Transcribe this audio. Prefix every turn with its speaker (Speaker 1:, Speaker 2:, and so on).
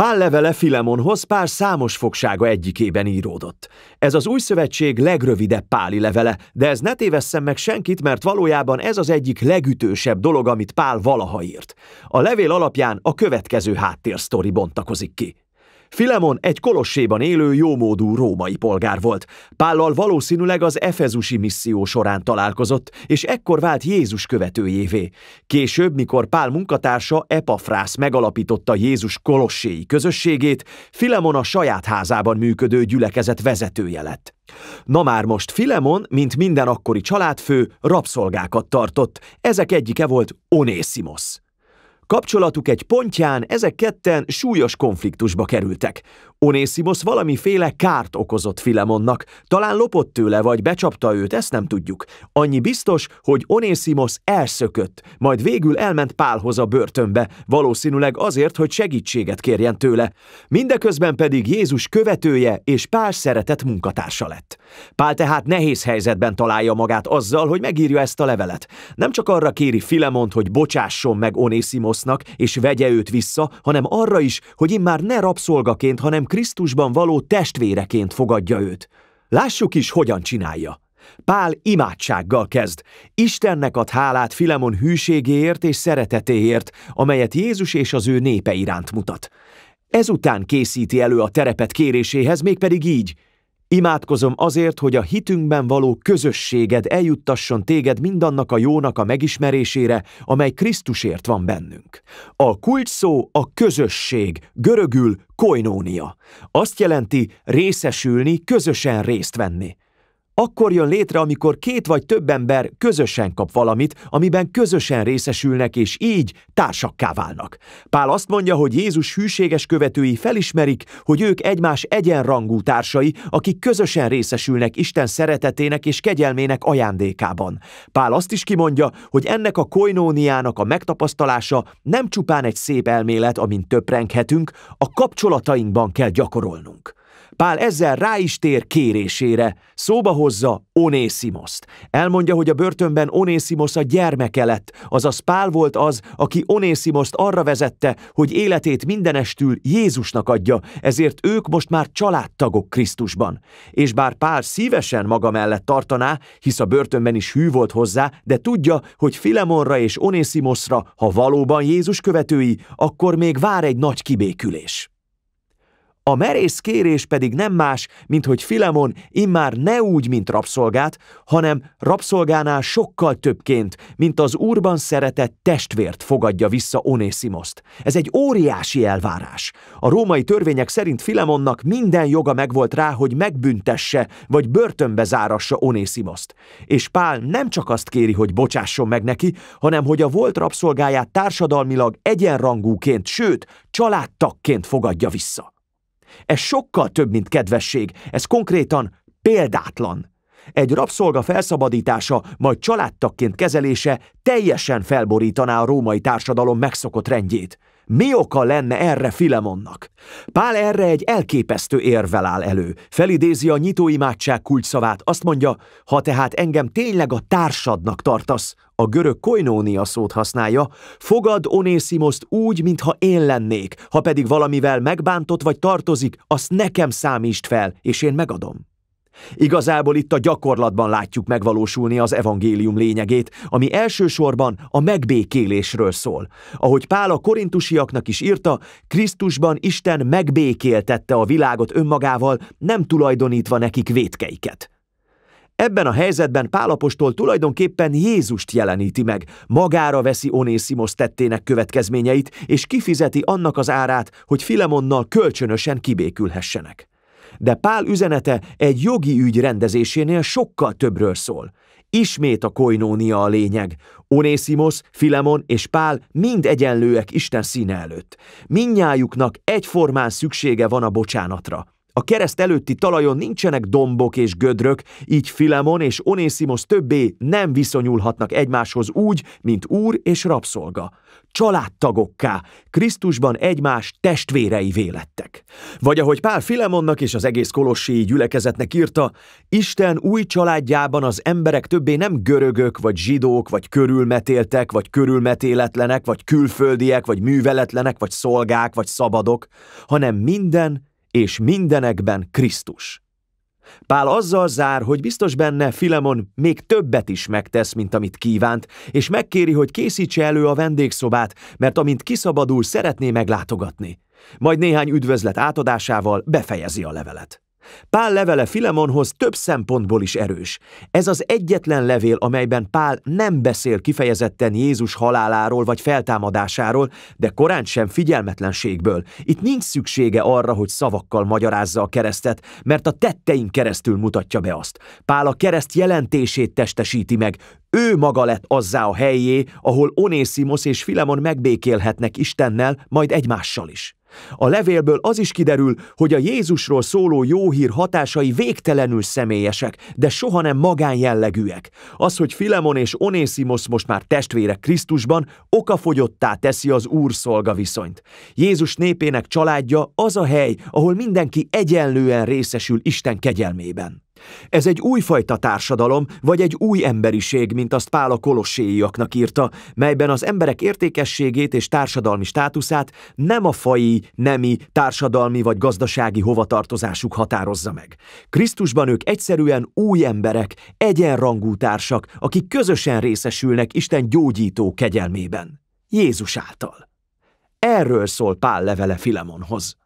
Speaker 1: Pál levele Filemonhoz pár számos fogsága egyikében íródott. Ez az új szövetség legrövidebb Páli levele, de ez ne tévesszem meg senkit, mert valójában ez az egyik legütősebb dolog, amit Pál valaha írt. A levél alapján a következő háttérsztori bontakozik ki. Filemon egy kolosséban élő jómódú római polgár volt. Pállal valószínűleg az Efezusi misszió során találkozott, és ekkor vált Jézus követőjévé. Később, mikor Pál munkatársa Epafrász megalapította Jézus kolosséi közösségét, Filemon a saját házában működő gyülekezet vezetője lett. Na már most Filemon, mint minden akkori családfő, rabszolgákat tartott, ezek egyike volt Onésimos. Kapcsolatuk egy pontján ezek ketten súlyos konfliktusba kerültek, Onésimos valamiféle kárt okozott Filemonnak, talán lopott tőle, vagy becsapta őt, ezt nem tudjuk. Annyi biztos, hogy Onésimos elszökött, majd végül elment Pálhoz a börtönbe, valószínűleg azért, hogy segítséget kérjen tőle. Mindeközben pedig Jézus követője és Pál szeretett munkatársa lett. Pál tehát nehéz helyzetben találja magát azzal, hogy megírja ezt a levelet. Nem csak arra kéri Filemont, hogy bocsásson meg Onésimosnak és vegye őt vissza, hanem arra is, hogy immár ne rabszolgaként, hanem Krisztusban való testvéreként fogadja őt. Lássuk is, hogyan csinálja. Pál imádsággal kezd. Istennek ad hálát Filemon hűségéért és szeretetéért, amelyet Jézus és az ő népe iránt mutat. Ezután készíti elő a terepet kéréséhez, mégpedig így – Imádkozom azért, hogy a hitünkben való közösséged eljuttasson téged mindannak a jónak a megismerésére, amely Krisztusért van bennünk. A kulcs szó a közösség, görögül koinónia. Azt jelenti részesülni, közösen részt venni akkor jön létre, amikor két vagy több ember közösen kap valamit, amiben közösen részesülnek, és így társakká válnak. Pál azt mondja, hogy Jézus hűséges követői felismerik, hogy ők egymás egyenrangú társai, akik közösen részesülnek Isten szeretetének és kegyelmének ajándékában. Pál azt is kimondja, hogy ennek a koinóniának a megtapasztalása nem csupán egy szép elmélet, amin töprenghetünk, a kapcsolatainkban kell gyakorolnunk. Pál ezzel rá is tér kérésére, szóba hozza Onésimoszt. Elmondja, hogy a börtönben Onésimos a gyermeke lett, azaz Pál volt az, aki Onésimoszt arra vezette, hogy életét mindenestül Jézusnak adja, ezért ők most már családtagok Krisztusban. És bár Pál szívesen maga mellett tartaná, hisz a börtönben is hű volt hozzá, de tudja, hogy Filemonra és Onészimoszra, ha valóban Jézus követői, akkor még vár egy nagy kibékülés. A merész kérés pedig nem más, mint hogy Filemon immár ne úgy, mint rabszolgát, hanem rabszolgánál sokkal többként, mint az úrban szeretett testvért fogadja vissza Onésimoszt. Ez egy óriási elvárás. A római törvények szerint Filemonnak minden joga megvolt rá, hogy megbüntesse vagy börtönbe zárassa Onésimoszt. És Pál nem csak azt kéri, hogy bocsásson meg neki, hanem hogy a volt rabszolgáját társadalmilag egyenrangúként, sőt, családtakként fogadja vissza. Ez sokkal több, mint kedvesség, ez konkrétan példátlan. Egy rabszolga felszabadítása, majd családtakként kezelése teljesen felborítaná a római társadalom megszokott rendjét – mi oka lenne erre Filemonnak? Pál erre egy elképesztő érvel áll elő. Felidézi a nyitóimádság kulcsszavát, azt mondja, ha tehát engem tényleg a társadnak tartasz, a görög koinónia szót használja, fogad Onésimoszt úgy, mintha én lennék, ha pedig valamivel megbántott vagy tartozik, azt nekem számítsd fel, és én megadom. Igazából itt a gyakorlatban látjuk megvalósulni az evangélium lényegét, ami elsősorban a megbékélésről szól. Ahogy Pál a korintusiaknak is írta, Krisztusban Isten megbékéltette a világot önmagával, nem tulajdonítva nekik vétkeiket. Ebben a helyzetben Pálapostól tulajdonképpen Jézust jeleníti meg, magára veszi Onésimos tettének következményeit, és kifizeti annak az árát, hogy Filemonnal kölcsönösen kibékülhessenek de Pál üzenete egy jogi ügy rendezésénél sokkal többről szól. Ismét a koinónia a lényeg. Onésimos, Filemon és Pál mind egyenlőek Isten színe előtt. Mindnyájuknak egyformán szüksége van a bocsánatra. A kereszt előtti talajon nincsenek dombok és gödrök, így Filemon és Onésimos többé nem viszonyulhatnak egymáshoz úgy, mint úr és rabszolga. Családtagokká, Krisztusban egymás testvérei vélettek. Vagy ahogy Pál Filemonnak és az egész kolossi gyülekezetnek írta, Isten új családjában az emberek többé nem görögök, vagy zsidók, vagy körülmetéltek, vagy körülmetéletlenek, vagy külföldiek, vagy műveletlenek, vagy szolgák, vagy szabadok, hanem minden és mindenekben Krisztus. Pál azzal zár, hogy biztos benne Filemon még többet is megtesz, mint amit kívánt, és megkéri, hogy készítse elő a vendégszobát, mert amint kiszabadul, szeretné meglátogatni. Majd néhány üdvözlet átadásával befejezi a levelet. Pál levele Filemonhoz több szempontból is erős. Ez az egyetlen levél, amelyben Pál nem beszél kifejezetten Jézus haláláról vagy feltámadásáról, de korán sem figyelmetlenségből. Itt nincs szüksége arra, hogy szavakkal magyarázza a keresztet, mert a tetteink keresztül mutatja be azt. Pál a kereszt jelentését testesíti meg, ő maga lett azzá a helyé, ahol Onésimos és Filemon megbékélhetnek Istennel, majd egymással is. A levélből az is kiderül, hogy a Jézusról szóló jó hír hatásai végtelenül személyesek, de soha nem magánjellegűek. Az, hogy Filemon és Onésimos most már testvérek Krisztusban, okafogyottá teszi az úr szolgaviszonyt. Jézus népének családja az a hely, ahol mindenki egyenlően részesül Isten kegyelmében. Ez egy újfajta társadalom, vagy egy új emberiség, mint azt Pál a kolosséiaknak írta, melyben az emberek értékességét és társadalmi státuszát nem a fai, nemi, társadalmi vagy gazdasági hovatartozásuk határozza meg. Krisztusban ők egyszerűen új emberek, egyenrangú társak, akik közösen részesülnek Isten gyógyító kegyelmében. Jézus által. Erről szól Pál levele Filemonhoz.